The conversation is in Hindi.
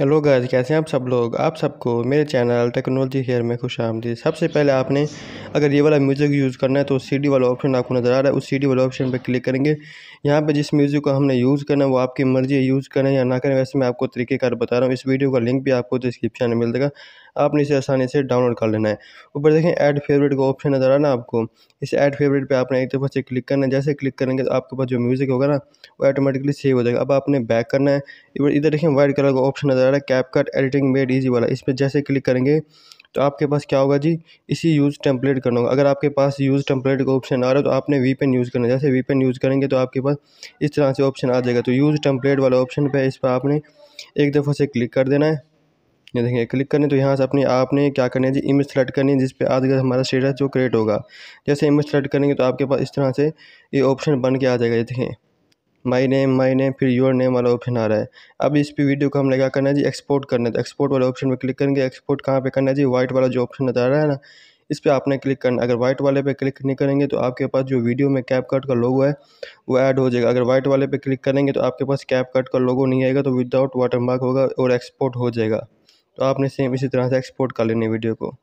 हेलो गाइस कैसे हैं आप सब लोग आप सबको मेरे चैनल टेक्नोलॉजी हेयर में खुश आमदी सबसे पहले आपने अगर ये वाला म्यूज़िक यूज़ करना है तो सीडी वाला ऑप्शन आपको नज़र आ रहा है उस सीडी वाला ऑप्शन पर क्लिक करेंगे यहाँ पे जिस म्यूज़िक को हमने यूज़ करना है वो आपकी मर्ज़ी यूज़ करें या ना करें वैसे मैं आपको तरीकेकार बता रहा हूँ इस वीडियो का लिंक भी आपको डिस्क्रिप्शन में मिल देगा आपने इसे आसानी से डाउनलोड कर लेना है ऊपर देखें ऐड फेवरेट का ऑप्शन नज़र आ रहा आपको इस ऐड फेवरेट पे आपने एक दफ़ा से क्लिक करना है जैसे क्लिक करेंगे तो आपके पास जो म्यूज़िक होगा ना वो ऑटोमेटिकली सेव हो जाएगा अब आपने बैक करना है इधर देखें वाइट कलर का ऑप्शन नज़र जा रहा है CapCut editing made easy वाला इस पर जैसे क्लिक करेंगे तो आपके पास क्या होगा जी इसी यूज़ टेम्पलेट करना होगा अगर आपके पास यूज़ टेम्पलेट का ऑप्शन आ रहा है तो आपने वी पेन यूज़ करना है जैसे वी पेन यूज़ करेंगे तो आपके पास इस तरह से ऑप्शन आ जाएगा तो यूज़ टेम्पलेट वाला ऑप्शन पर इस पर आपने एक दफ़ा से क्लिक कर देना है ये देखेंगे क्लिक करने तो यहाँ से अपने आपने क्या करना है जी इमेज सेलेक्ट करनी है जिस पे आज का हमारा स्टेटस जो क्रिएट होगा जैसे इमेज सेलेक्ट करेंगे तो आपके पास इस तरह से ये ऑप्शन बन के आ जाएगा ये देखें माई नेम माई नेम फिर योर नेम वाला ऑप्शन आ रहा है अब इस पे वीडियो को हमने क्या करना है जी एक्सपोर्ट करना है तो एक्सपोर्ट वाले ऑप्शन पर क्लिक करेंगे एक्सपोर्ट कहाँ पे करना है जी वाइट वाला जो ऑप्शन नजर आ रहा है ना इस पर आपने क्लिक करना अगर व्हाइट वाले पे क्लिक नहीं करेंगे तो आपके पास जो वीडियो में कैप कट का लोगो है वो ऐड हो जाएगा अगर व्हाइट वाले पे क्लिक करेंगे तो आपके पास कैप कट का लोगो नहीं आएगा तो विदाउट वाटर मार्क होगा और एक्सपोर्ट हो जाएगा तो आपने सेम इसी तरह से एक्सपोर्ट कर लेनी वीडियो को